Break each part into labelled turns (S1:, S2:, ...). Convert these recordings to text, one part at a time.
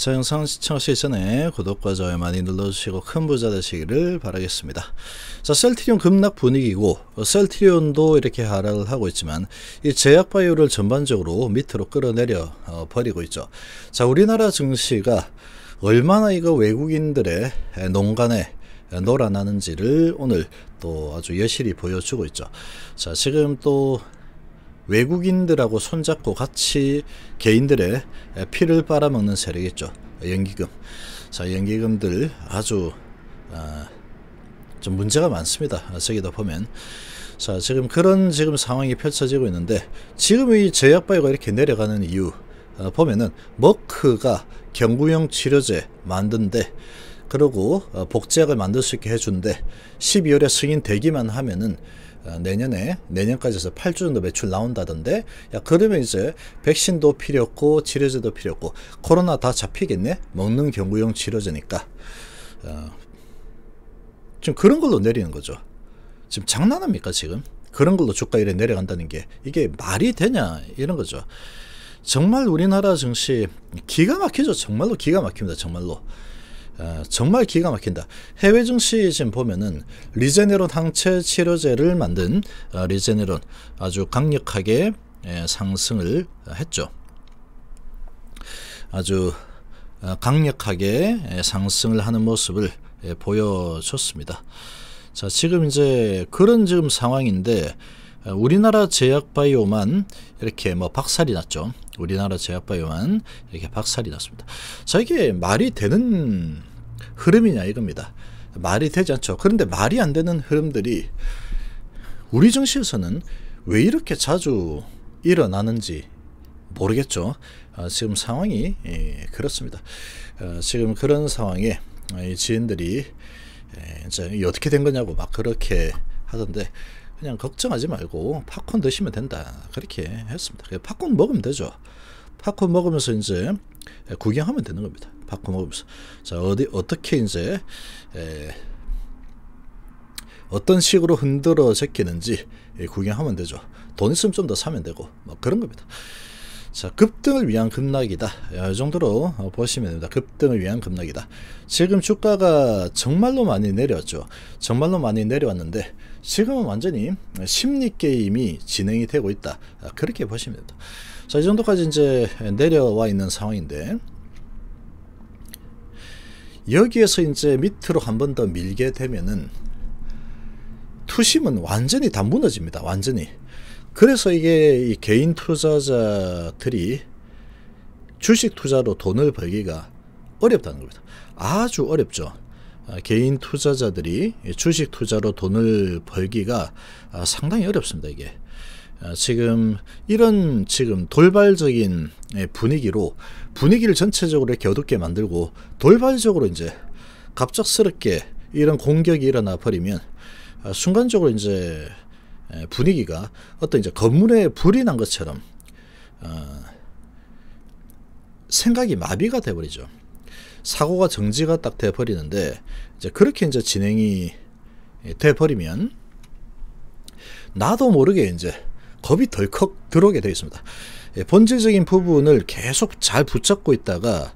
S1: 자 영상 시청하시기 전에 구독과 좋아요 많이 눌러주시고 큰 부자 되시기를 바라겠습니다. 자 셀트리온 급락 분위기고 어, 셀트리온도 이렇게 하락을 하고 있지만 이 제약 바이오를 전반적으로 밑으로 끌어내려 버리고 어, 있죠. 자 우리나라 증시가 얼마나 이거 외국인들의 농간에 놀아나는지를 오늘 또 아주 여실히 보여주고 있죠. 자 지금 또 외국인들하고 손잡고 같이 개인들의 피를 빨아먹는 세력이죠. 연기금. 자, 연기금들 아주 아, 좀 문제가 많습니다. 저기다 보면. 자, 지금 그런 지금 상황이 펼쳐지고 있는데 지금 이제약바이가 이렇게 내려가는 이유 어, 보면은 머크가 경구용 치료제 만든데 그러고 어, 복제약을 만들 수 있게 해준데 12월에 승인 되기만 하면은 어, 내년에 내년까지 해서 8조 정도 매출 나온다던데 야 그러면 이제 백신도 필요 없고 치료제도 필요 없고 코로나 다 잡히겠네 먹는 경구용 치료제니까 어, 지금 그런 걸로 내리는 거죠 지금 장난합니까 지금 그런 걸로 주가 이래 내려간다는 게 이게 말이 되냐 이런 거죠 정말 우리나라 증시 기가 막히죠 정말로 기가 막힙니다 정말로 아, 정말 기가 막힌다. 해외 증시 지금 보면은 리제네론 항체 치료제를 만든 아, 리제네론 아주 강력하게 예, 상승을 했죠. 아주 아, 강력하게 예, 상승을 하는 모습을 예, 보여줬습니다. 자, 지금 이제 그런 지금 상황인데 우리나라 제약바이오만 이렇게 뭐 박살이 났죠. 우리나라 제약바이오만 이렇게 박살이 났습니다. 자, 이게 말이 되는 흐름이냐 이겁니다. 말이 되지 않죠. 그런데 말이 안 되는 흐름들이 우리 정시에서는 왜 이렇게 자주 일어나는지 모르겠죠. 어, 지금 상황이 예, 그렇습니다. 어, 지금 그런 상황에 아, 이 지인들이 예, 이제 어떻게 된 거냐고 막 그렇게 하던데 그냥 걱정하지 말고 팝콘 드시면 된다 그렇게 했습니다. 팝콘 먹으면 되죠. 팝콘 먹으면서 이제 구경하면 되는 겁니다. 바꿔먹으면서 자 어디 어떻게 이제 에, 어떤 식으로 흔들어 제끼는지 예, 구경하면 되죠. 돈 있으면 좀 더 사면 되고 뭐 그런 겁니다. 자 급등을 위한 급락이다 이 정도로 어, 보시면 됩니다 급등을 위한 급락이다 지금 주가가 정말로 많이 내려왔죠 정말로 많이 내려왔는데 지금은 완전히 심리 게임이 진행이 되고 있다 아, 그렇게 보시면 됩니다 자이 정도까지 이제 내려와 있는 상황인데 여기에서 이제 밑으로 한 번 더 밀게 되면은 투심은 완전히 다 무너집니다. 완전히. 그래서 이게 개인 투자자들이 주식 투자로 돈을 벌기가 어렵다는 겁니다. 아주 어렵죠. 아, 개인 투자자들이 주식 투자로 돈을 벌기가 아, 상당히 어렵습니다. 이게. 아, 지금 이런 지금 돌발적인 예, 분위기로 분위기를 전체적으로 겨둡게 만들고 돌발적으로 이제 갑작스럽게 이런 공격이 일어나 버리면 아, 순간적으로 이제 예, 분위기가 어떤 이제 건물에 불이 난 것처럼 아, 생각이 마비가 돼버리죠. 사고가 정지가 딱 돼버리는데 이제 그렇게 이제 진행이 예, 돼버리면 나도 모르게 이제 겁이 덜컥 들어오게 되어 있습니다. 예, 본질적인 부분을 계속 잘 붙잡고 있다가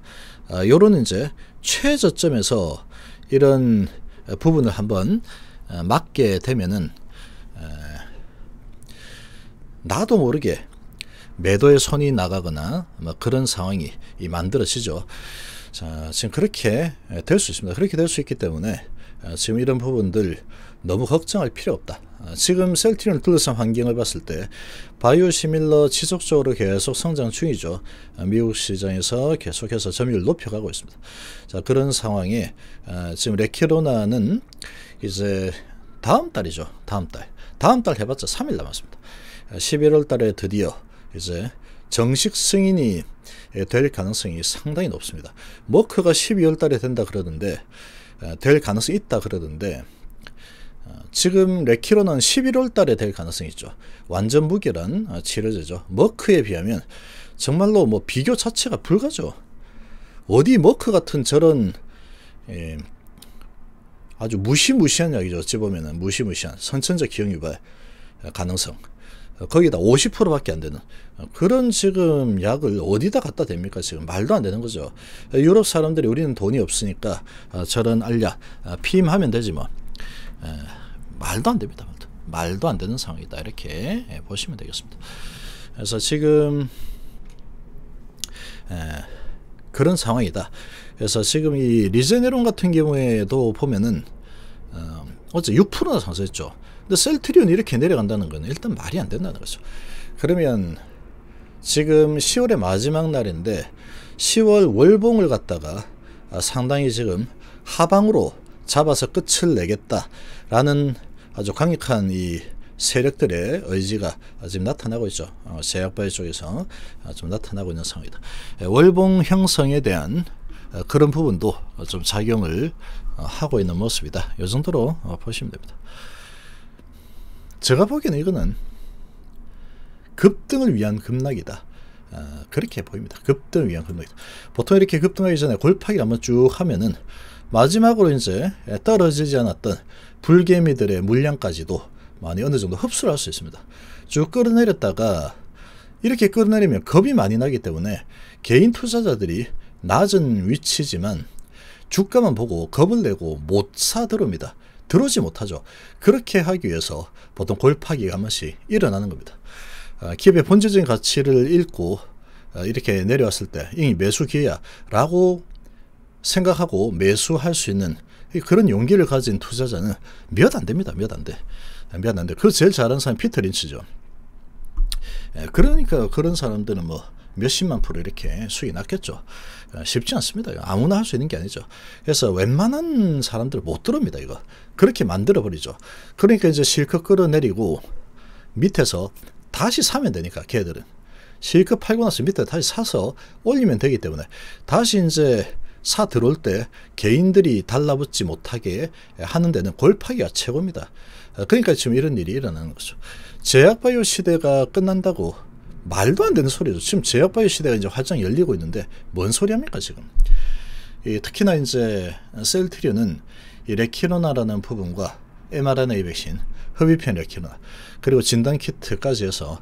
S1: 아, 요런 이제 최저점에서 이런 부분을 한번 맞게 아, 되면은 아, 나도 모르게 매도의 손이 나가거나 뭐 그런 상황이 만들어지죠. 자, 지금 그렇게 예, 될수 있습니다. 그렇게 될 수 있기 때문에 아, 지금 이런 부분들 너무 걱정할 필요 없다. 아, 지금 셀트리 둘러싼 환경을 봤을 때 바이오 시밀러 지속적으로 계속 성장 중이죠. 아, 미국 시장에서 계속해서 점유율 높여가고 있습니다. 자 그런 상황에 지금 레키로나는 이제 다음 달이죠. 다음 달. 다음 달 해봤자 3일 남았습니다. 11월 달에 드디어 이제 정식 승인이 될 가능성이 상당히 높습니다. 머크가 12월 달에 된다 그러는데 아, 될 가능성이 있다 그러던데 아, 지금 레키로는 11월 달에 될 가능성이 있죠. 완전 무결한 아, 치료제죠. 머크에 비하면 정말로 뭐 비교 자체가 불가죠. 어디 머크 같은 저런 예, 아주 무시무시한 약이죠. 어찌 보면 무시무시한 선천적 기형 유발 가능성. 어, 거기다 50%밖에 안 되는 어, 그런 지금 약을 어디다 갖다 댑니까 지금 말도 안 되는 거죠 어, 유럽 사람들이 우리는 돈이 없으니까 저런 알약 피임하면 되지만 뭐. 말도 안 됩니다 말도, 말도 안 되는 상황이다 이렇게 예, 보시면 되겠습니다 그래서 지금 그런 상황이다 그래서 지금 이 리제네론 같은 경우에도 보면은 어제 6%나 상승했죠 근데 셀트리온이 이렇게 내려간다는 건 일단 말이 안 된다는 거죠. 그러면 지금 10월의 마지막 날인데 10월 월봉을 갖다가 아, 상당히 지금 하방으로 잡아서 끝을 내겠다라는 아주 강력한 이 세력들의 의지가 지금 나타나고 있죠. 어, 제약바이 쪽에서 아, 좀 나타나고 있는 상황이다. 예, 월봉 형성에 대한 어, 그런 부분도 좀 작용을 어, 하고 있는 모습이다. 이 정도로 보시면 됩니다. 제가 보기에는 이거는 급등을 위한 급락이다. 아, 그렇게 보입니다. 급등을 위한 급락이다. 보통 이렇게 급등하기 전에 골파기를 한번 쭉 하면은 마지막으로 이제 떨어지지 않았던 불개미들의 물량까지도 많이 어느 정도 흡수를 할 수 있습니다. 쭉 끌어내렸다가 이렇게 끌어내리면 겁이 많이 나기 때문에 개인 투자자들이 낮은 위치지만 주가만 보고 겁을 내고 못 사들어옵니다. 들어오지 못하죠. 그렇게 하기 위해서 보통 골파기가 한 번씩 일어나는 겁니다. 아, 기업의 본질적인 가치를 잃고 아, 이렇게 내려왔을 때 이미 매수 기회야라고 생각하고 매수할 수 있는 그런 용기를 가진 투자자는 몇 안 됩니다. 몇 안 돼. 몇 안 돼. 그 제일 잘하는 사람이 피터 린치죠. 예, 그러니까 그런 사람들은 뭐 몇십만 프로 이렇게 수익이 났겠죠. 아, 쉽지 않습니다. 아무나 할 수 있는 게 아니죠. 그래서 웬만한 사람들 못 들어옵니다. 이거. 그렇게 만들어버리죠. 그러니까 이제 실컷 끌어내리고 밑에서 다시 사면 되니까 걔들은. 실컷 팔고 나서 밑에 다시 사서 올리면 되기 때문에 다시 이제 사 들어올 때 개인들이 달라붙지 못하게 하는 데는 골파기가 최고입니다. 아, 그러니까 지금 이런 일이 일어나는 거죠. 제약바이오 시대가 끝난다고 말도 안 되는 소리죠. 지금 제약바이오 시대가 이제 활짝 열리고 있는데 뭔 소리 합니까 지금? 이, 특히나 이제 셀트리온은 이 레키노나라는 부분과 mRNA 백신, 흡입형 레키노나, 그리고 진단키트까지 해서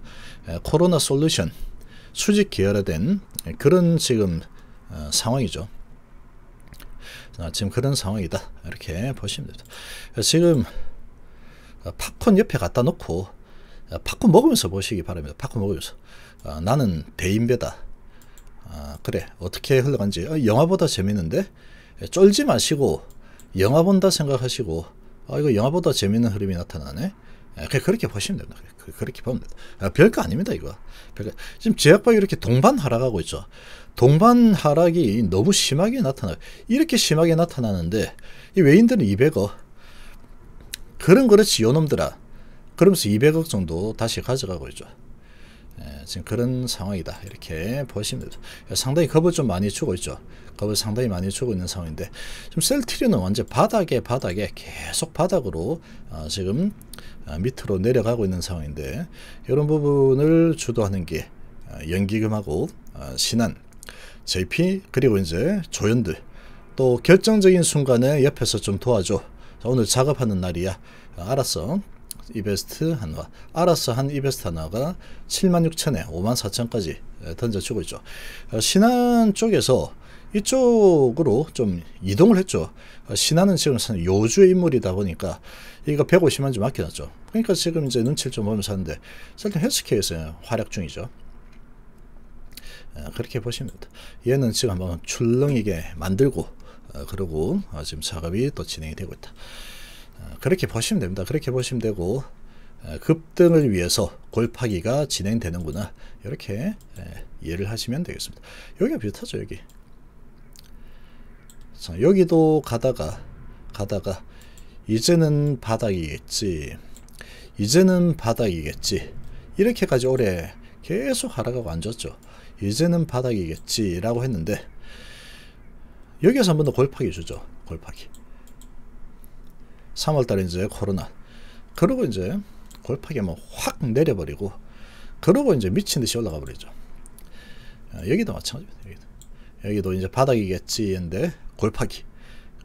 S1: 코로나 솔루션 수직 계열화된 그런 지금 어, 상황이죠. 자, 아, 지금 그런 상황이다. 이렇게 보시면 됩니다. 지금 팝콘 옆에 갖다 놓고 팝콘 어, 먹으면서 보시기 바랍니다. 팝콘 먹으면서. 아, 나는 대인배다 아, 어, 그래. 어떻게 흘러간지. 아, 영화보다 재밌는데? 예, 쫄지 마시고, 영화 본다 생각하시고, 아, 이거 영화보다 재밌는 흐름이 나타나네? 예, 그렇게 보시면 됩니다. 그, 그렇게 보면 됩니다. 아, 별거 아닙니다, 이거. 별거. 지금 제약박이 이렇게 동반 하락하고 있죠. 동반 하락이 너무 심하게 나타나요. 이렇게 심하게 나타나는데, 이 외인들은 200억. 그런 그렇지, 요 놈들아. 그러면서 200억 정도 다시 가져가고 있죠. 예, 지금 그런 상황이다 이렇게 보시면 되죠. 그러니까 상당히 겁을 좀 많이 주고 있죠. 겁을 상당히 많이 주고 있는 상황인데 지금 셀트리온 완전 바닥에 바닥에 계속 바닥으로 어, 지금 어, 밑으로 내려가고 있는 상황인데 이런 부분을 주도하는 게 어, 연기금하고 어, 신한, JP 그리고 이제 조연들 또 결정적인 순간에 옆에서 좀 도와줘. 오늘 작업하는 날이야. 어, 알았어. 이베스트 한화 알아서 한 이베스트 한화가 76,000에 54,000까지 던져주고 있죠 어, 신한 쪽에서 이쪽으로 좀 이동을 했죠 어, 신한은 지금 요주의 인물이다 보니까 이거 150만 좀 아껴놨죠 그러니까 지금 이제 눈치를 좀 보면서 하는데 살짝 헬스케에서 활약 중이죠 그렇게 보시면 됩니다 얘는 지금 한번 출렁이게 만들고 어, 그러고 지금 작업이 또 진행이 되고 있다 그렇게 보시면 됩니다. 그렇게 보시면 되고 어, 급등을 위해서 골파기가 진행되는구나 이렇게 예, 이해를 하시면 되겠습니다. 여기가 비슷하죠 여기. 자, 여기도 가다가 가다가 이제는 바닥이겠지 이제는 바닥이겠지 이렇게까지 오래 계속 하락하고 앉았죠 이제는 바닥이겠지 라고 했는데 여기에서 한 번 더 골파기 주죠 골파기 3월달에 이제 코로나. 그러고 이제 골파기 뭐확 내려버리고 그러고 이제 미친 듯이 올라가 버리죠. 아, 여기도 마찬가지입니다. 여기도, 여기도 이제 바닥이겠지인데 골파기.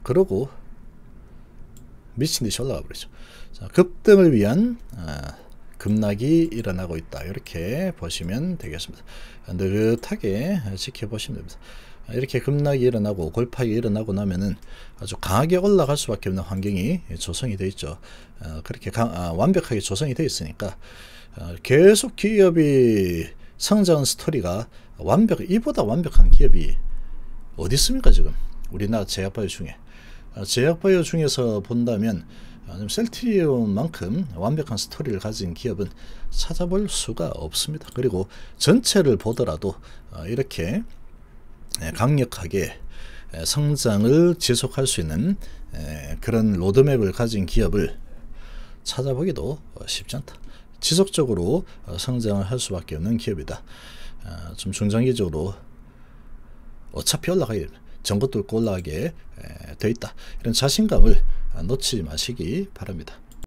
S1: 그러고 미친 듯이 올라가 버리죠. 자, 급등을 위한 아, 급락이 일어나고 있다. 이렇게 보시면 되겠습니다. 아, 느긋하게 지켜보시면 됩니다. 이렇게 급락이 일어나고 골파이 일어나고 나면은 아주 강하게 올라갈 수밖에 없는 환경이 조성이 되어 있죠. 어, 그렇게 강, 아, 완벽하게 조성이 되어 있으니까 어, 계속 기업이 성장 스토리가 완벽 이보다 완벽한 기업이 어디 있습니까 지금 우리나라 제약바이오 중에 어, 제약바이오 중에서 본다면 어, 셀트리온만큼 완벽한 스토리를 가진 기업은 찾아볼 수가 없습니다. 그리고 전체를 보더라도 어, 이렇게 예, 강력하게 예, 성장을 지속할 수 있는 예, 그런 로드맵을 가진 기업을 찾아보기도 쉽지 않다. 지속적으로 어, 성장을 할 수밖에 없는 기업이다. 아, 좀 중장기적으로 어차피 올라가게 전고 뚫고 올라가게 돼 있다. 이런 자신감을 놓치지 마시기 바랍니다.